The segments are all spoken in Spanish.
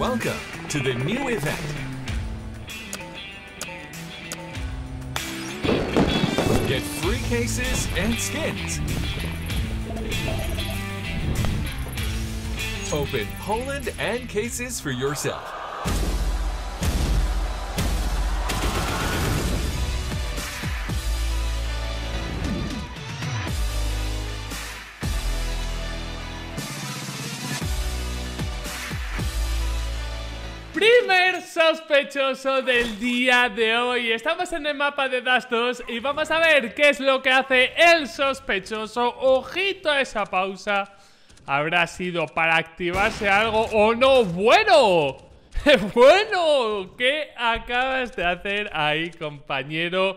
Welcome to the new event. Get free cases and skins. Open Poland and cases for yourself. sospechoso del día de hoy. Estamos en el mapa de Dastos y vamos a ver qué es lo que hace el sospechoso. Ojito a esa pausa. Habrá sido para activarse algo o no. Bueno, bueno, ¿qué acabas de hacer ahí, compañero?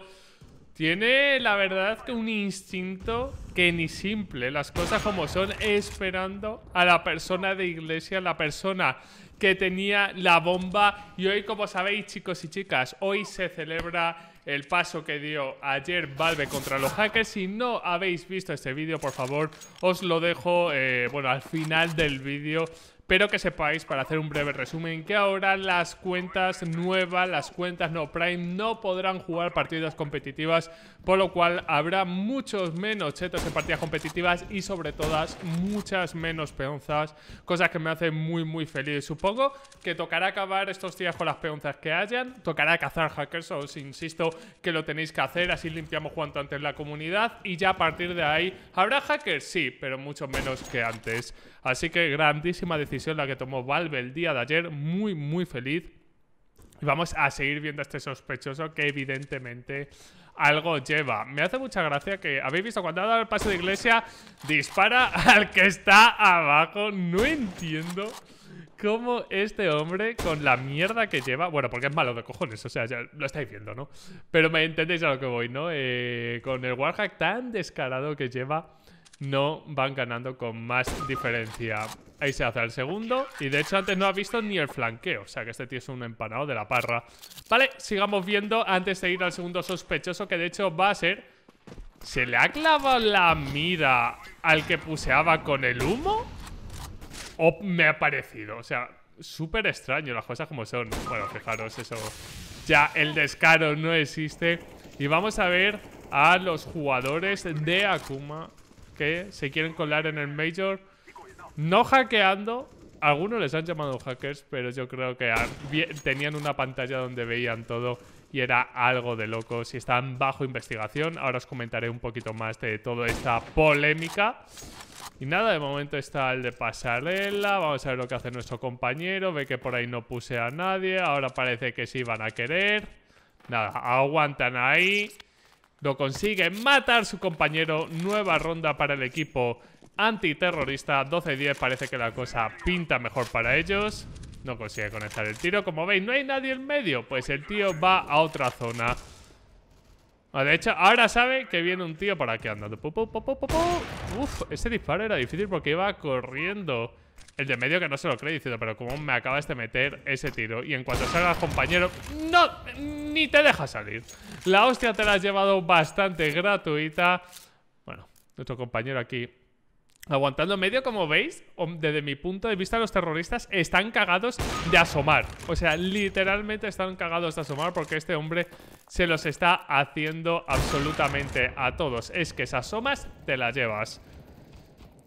Tiene, la verdad, que un instinto que ni simple, las cosas como son, esperando a la persona de iglesia, la persona que tenía la bomba. Y hoy, como sabéis, chicos y chicas, hoy se celebra el paso que dio ayer Valve contra los hackers. Si no habéis visto este vídeo, por favor, os lo dejo eh, bueno, al final del vídeo pero que sepáis, para hacer un breve resumen, que ahora las cuentas nuevas, las cuentas no Prime, no podrán jugar partidas competitivas, por lo cual habrá muchos menos chetos en partidas competitivas y sobre todas muchas menos peonzas, cosa que me hace muy muy feliz. Supongo que tocará acabar estos días con las peonzas que hayan, tocará cazar hackers, os insisto que lo tenéis que hacer, así limpiamos cuanto antes la comunidad y ya a partir de ahí, ¿habrá hackers? Sí, pero mucho menos que antes. Así que grandísima decisión la que tomó Valve el día de ayer, muy muy feliz. Y vamos a seguir viendo a este sospechoso que evidentemente algo lleva. Me hace mucha gracia que, ¿habéis visto? Cuando ha dado el paso de iglesia, dispara al que está abajo. No entiendo cómo este hombre, con la mierda que lleva, bueno, porque es malo de cojones, o sea, ya lo estáis viendo, ¿no? Pero me entendéis a lo que voy, ¿no? Eh, con el Warhack tan descarado que lleva no van ganando con más diferencia. Ahí se hace el segundo. Y de hecho antes no ha visto ni el flanqueo. O sea que este tío es un empanado de la parra. Vale, sigamos viendo antes de ir al segundo sospechoso. Que de hecho va a ser... ¿Se le ha clavado la mira al que puseaba con el humo? ¿O me ha parecido? O sea, súper extraño las cosas como son. Bueno, fijaros, eso... Ya el descaro no existe. Y vamos a ver a los jugadores de Akuma se quieren colar en el Major. No hackeando. Algunos les han llamado hackers, pero yo creo que tenían una pantalla donde veían todo y era algo de loco si están bajo investigación. Ahora os comentaré un poquito más de toda esta polémica. Y nada, de momento está el de pasarela. Vamos a ver lo que hace nuestro compañero. Ve que por ahí no puse a nadie. Ahora parece que sí van a querer. Nada, aguantan ahí. Lo consigue matar su compañero. Nueva ronda para el equipo antiterrorista. 12-10 parece que la cosa pinta mejor para ellos. No consigue conectar el tiro. Como veis, no hay nadie en medio. Pues el tío va a otra zona. De hecho, ahora sabe que viene un tío por aquí andando. Uf, ese disparo era difícil porque iba corriendo. El de medio que no se lo cree diciendo, pero como me acabas de meter ese tiro? Y en cuanto salga compañero, no, ni te deja salir. La hostia te la has llevado bastante gratuita. Bueno, nuestro compañero aquí aguantando medio, como veis, desde mi punto de vista los terroristas están cagados de asomar. O sea, literalmente están cagados de asomar porque este hombre se los está haciendo absolutamente a todos. Es que si asomas, te la llevas.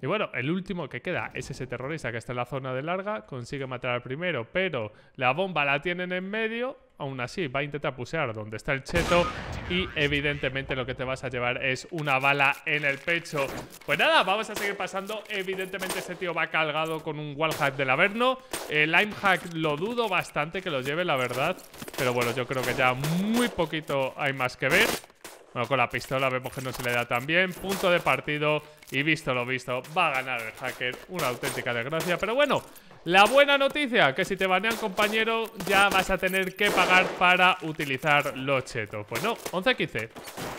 Y bueno, el último que queda es ese terrorista que está en la zona de larga, consigue matar al primero, pero la bomba la tienen en medio. Aún así, va a intentar pusear donde está el cheto y evidentemente lo que te vas a llevar es una bala en el pecho. Pues nada, vamos a seguir pasando. Evidentemente este tío va cargado con un wallhack del Averno. El hack lo dudo bastante que lo lleve, la verdad. Pero bueno, yo creo que ya muy poquito hay más que ver. Bueno, con la pistola vemos que no se le da tan bien. Punto de partido. Y visto lo visto, va a ganar el hacker. Una auténtica desgracia. Pero bueno, la buena noticia, que si te banean compañero ya vas a tener que pagar para utilizar los chetos. Pues no, 11-15.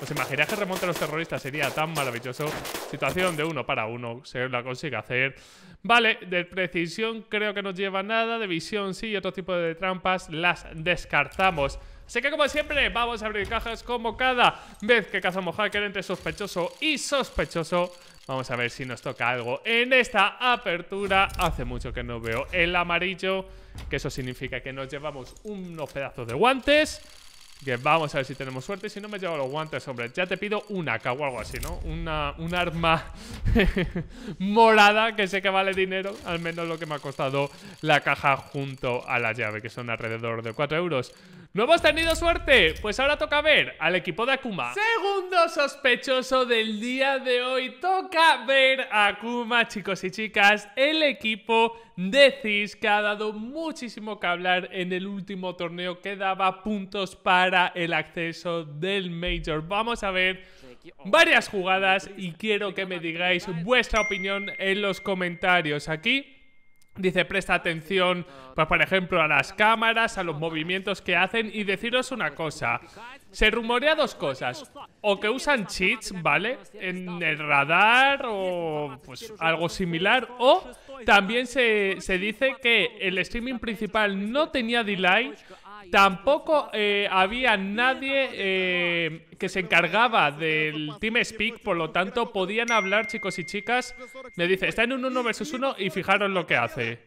¿Os imagináis que remonte a los terroristas? Sería tan maravilloso. Situación de uno para uno, se la consigue hacer. Vale, de precisión creo que no lleva nada. De visión sí y otro tipo de trampas las descartamos. Así que como siempre, vamos a abrir cajas como cada vez que cazamos hacker entre sospechoso y sospechoso. Vamos a ver si nos toca algo en esta apertura. Hace mucho que no veo el amarillo, que eso significa que nos llevamos unos pedazos de guantes. Que vamos a ver si tenemos suerte. Si no me llevo los guantes, hombre, ya te pido una o algo así, ¿no? Una, un arma morada que sé que vale dinero. Al menos lo que me ha costado la caja junto a la llave, que son alrededor de 4 euros. ¡No hemos tenido suerte! Pues ahora toca ver al equipo de Akuma. Segundo sospechoso del día de hoy. Toca ver a Akuma, chicos y chicas. El equipo de CIS que ha dado muchísimo que hablar en el último torneo que daba puntos para el acceso del Major. Vamos a ver varias jugadas y quiero que me digáis vuestra opinión en los comentarios aquí Dice, presta atención, pues por ejemplo, a las cámaras, a los movimientos que hacen y deciros una cosa. Se rumorea dos cosas. O que usan cheats, ¿vale? En el radar o pues algo similar. O también se, se dice que el streaming principal no tenía delay Tampoco eh, había nadie eh, que se encargaba del Team Speak, por lo tanto podían hablar chicos y chicas. Me dice, está en un 1 versus 1 y fijaros lo que hace.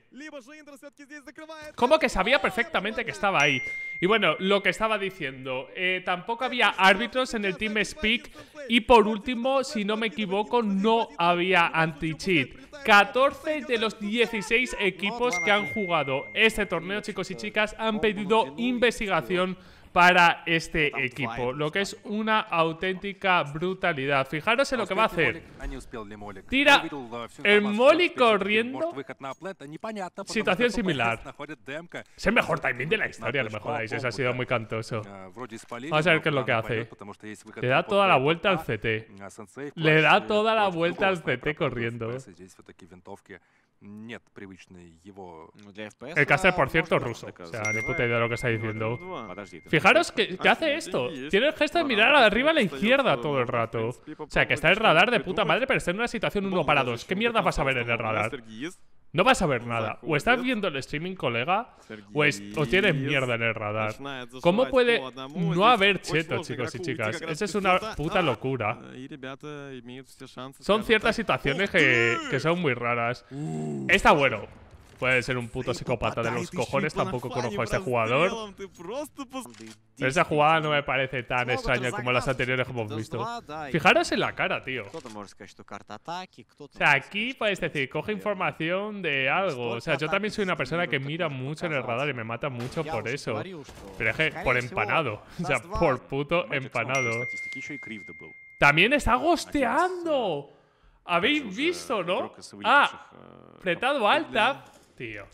Como que sabía perfectamente que estaba ahí. Y bueno, lo que estaba diciendo, eh, tampoco había árbitros en el Team Speak y por último, si no me equivoco, no había anti-cheat. 14 de los 16 equipos que han jugado este torneo, chicos y chicas, han pedido investigación para este equipo, lo que es una auténtica brutalidad. Fijaros en lo que va a hacer. Tira el Molly corriendo. Situación similar. Es el mejor timing de la historia, lo mejor. Eso ha sido muy cantoso. Vamos a ver qué es lo que hace. Le da toda la vuelta al CT. Le da toda la vuelta al CT corriendo el caster, por cierto, es ruso. O sea, ni puta idea de lo que está diciendo. Fijaros que, hace esto. Tiene el gesto de mirar arriba a la izquierda todo el rato. O sea, que está el radar de puta madre, pero está en una situación uno para dos. ¿Qué mierda vas a ver en el radar? No vas a ver nada. O estás viendo el streaming, colega, o, tienes mierda en el radar. ¿Cómo puede no haber pues, cheto, pues, chicos y chicas? Esa es una puta ah, locura. Son ciertas situaciones que, que son muy raras. Está bueno. Puede ser un puto psicópata de los cojones, tampoco conozco a este jugador. Pero esa jugada no me parece tan extraña como las anteriores que hemos visto. Fijaros en la cara, tío. O sea, aquí puedes decir, coge información de algo. O sea, yo también soy una este persona que mira mucho en el radar y me mata mucho por eso. Pero es que por empanado. O sea, por puto empanado. Este también está gosteando. Habéis eh, visto, ¿no? Ah, eh, apretado alta tío.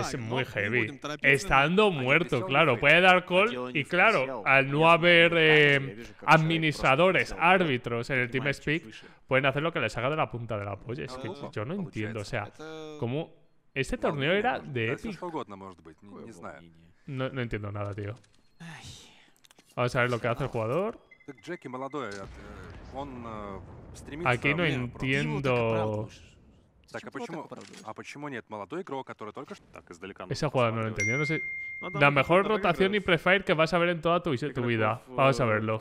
es muy heavy. Estando muerto, claro. Puede dar call y claro, al no haber administradores, árbitros en el Team Speak, pueden hacer lo que les haga de la punta de la Es que yo no entiendo, o sea, cómo... Este torneo era de Epic. no entiendo nada, tío. Vamos a ver lo que hace el jugador. Aquí no entiendo... Так, а почему, а почему нет? Молодой игрок, который только что так издалека... Esa jugada no lo entendió, no sé. La mejor rotación y prefire que vas a ver en toda tu, tu vida. Э, Vamos a verlo.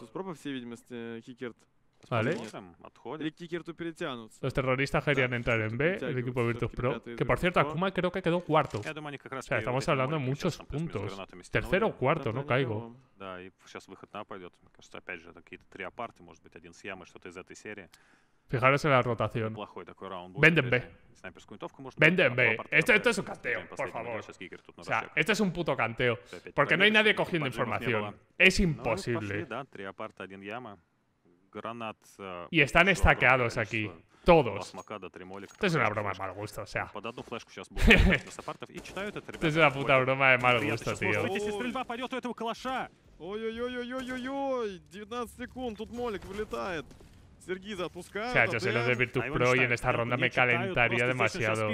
Vale. Los terroristas querían entrar en B, el equipo Virtus Pro. Que por cierto, Akuma creo que quedó cuarto. O sea, estamos hablando de muchos puntos. Tercero o cuarto, no caigo. Fijaros en la rotación. Venden B. Venden B. Esto, es un canteo, por favor. O sea, esto es un puto canteo. Porque no hay nadie cogiendo información. Es imposible. Y э, están estaqueados aquí. Э, Todos. Esto es una broma de mal gusto, o sea. Esto es una puta broma de mal gusto, tío. O sea, yo ой de Virtus Pro y en esta ronda me calentaría demasiado.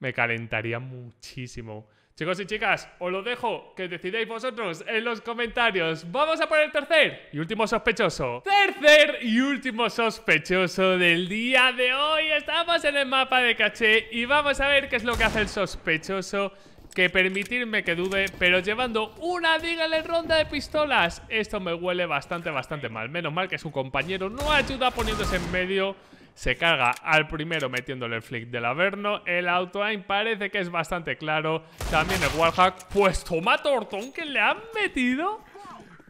Me calentaría muchísimo. Chicos y chicas, os lo dejo que decidáis vosotros en los comentarios. Vamos a poner el tercer y último sospechoso. Tercer y último sospechoso del día de hoy. Estamos en el mapa de caché y vamos a ver qué es lo que hace el sospechoso que permitirme que dude, pero llevando una dígale ronda de pistolas. Esto me huele bastante, bastante mal. Menos mal que su compañero no ayuda poniéndose en medio se carga al primero metiéndole el flick del Averno. El auto-aim parece que es bastante claro. También el wallhack. Pues toma tortón que le han metido.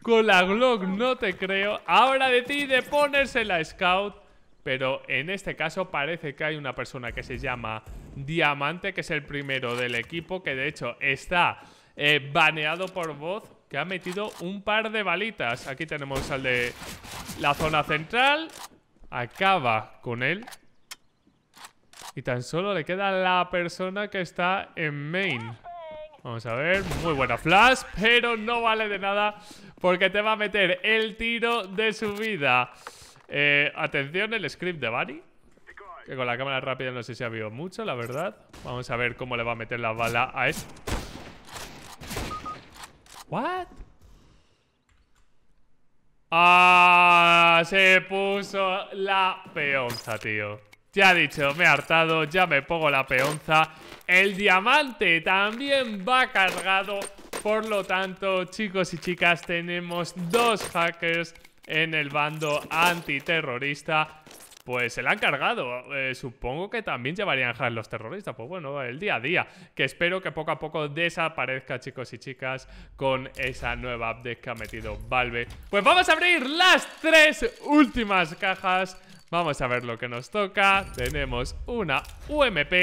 Con la Glock no te creo. Ahora decide ponerse la Scout. Pero en este caso parece que hay una persona que se llama Diamante, que es el primero del equipo, que de hecho está eh, baneado por voz, que ha metido un par de balitas. Aquí tenemos al de la zona central acaba con él. Y tan solo le queda la persona que está en main. Vamos a ver, muy buena flash, pero no vale de nada porque te va a meter el tiro de su vida. Eh, atención, el script de Bunny. Que con la cámara rápida no sé si ha habido mucho, la verdad. Vamos a ver cómo le va a meter la bala a este. ¿What? Ah se puso la peonza, tío. Ya he dicho, me he hartado, ya me pongo la peonza. El diamante también va cargado. Por lo tanto, chicos y chicas, tenemos dos hackers en el bando antiterrorista pues se la han cargado. Eh, supongo que también llevarían a los terroristas. Pues bueno, el día a día. Que espero que poco a poco desaparezca, chicos y chicas, con esa nueva update que ha metido Valve. Pues vamos a abrir las tres últimas cajas. Vamos a ver lo que nos toca. Tenemos una UMP.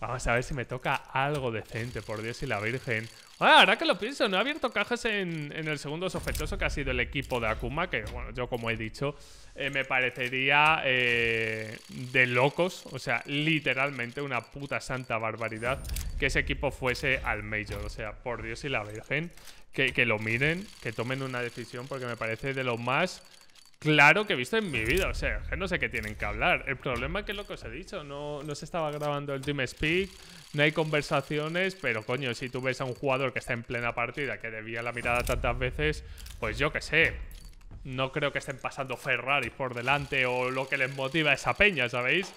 Vamos a ver si me toca algo decente, por Dios y la Virgen. Ah, ahora que lo pienso, no ha abierto cajas en, el segundo sospechoso que ha sido el equipo de Akuma, que bueno, yo como he dicho, eh, me parecería eh, de locos, o sea, literalmente una puta santa barbaridad que ese equipo fuese al Major, o sea, por Dios y la Virgen, que, que lo miren, que tomen una decisión, porque me parece de lo más Claro que he visto en mi vida, o sea, no sé qué tienen que hablar. El problema es que es lo que os he dicho, no, se estaba grabando el Team Speak, no hay conversaciones, pero coño, si tú ves a un jugador que está en plena partida, que debía la mirada tantas veces, pues yo qué sé. No creo que estén pasando Ferrari por delante o lo que les motiva a esa peña, ¿sabéis?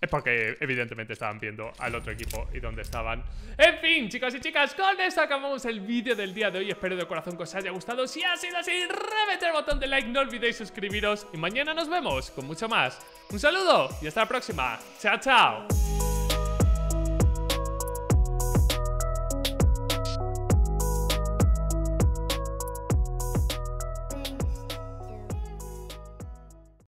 Es porque evidentemente estaban viendo al otro equipo y dónde estaban. En fin, chicos y chicas, con esto acabamos el vídeo del día de hoy. Espero de corazón que os haya gustado. Si ha sido así, reventad el botón de like, no olvidéis suscribiros. Y mañana nos vemos con mucho más. Un saludo y hasta la próxima. Chao, chao.